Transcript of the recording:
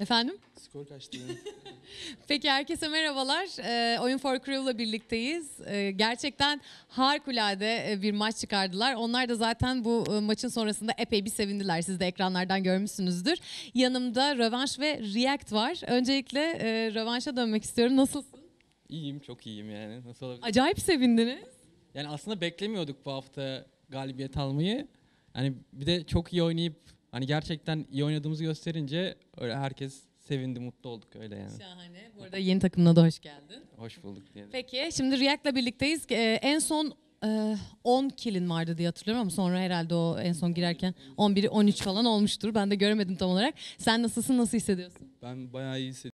Efendim? Skor kaçtı. Peki herkese merhabalar. E, Oyun for Crew'la birlikteyiz. E, gerçekten harikulade e, bir maç çıkardılar. Onlar da zaten bu e, maçın sonrasında epey bir sevindiler. Siz de ekranlardan görmüşsünüzdür. Yanımda Rövanş ve React var. Öncelikle e, Rövanş'a dönmek istiyorum. Nasılsın? İyiyim, çok iyiyim yani. Nasıl olabilir? Acayip sevindiniz. Yani aslında beklemiyorduk bu hafta galibiyet almayı. Yani bir de çok iyi oynayıp Hani gerçekten iyi oynadığımızı gösterince öyle herkes sevindi, mutlu olduk öyle yani. Şahane. Bu arada yeni takımına da hoş geldin. Hoş bulduk diyelim. Peki şimdi React'la birlikteyiz. Ee, en son e, 10 kilin vardı diye hatırlıyorum ama sonra herhalde o en son girerken 11'i 13 falan olmuştur. Ben de göremedim tam olarak. Sen nasılsın, nasıl hissediyorsun? Ben bayağı iyi hissediyorum.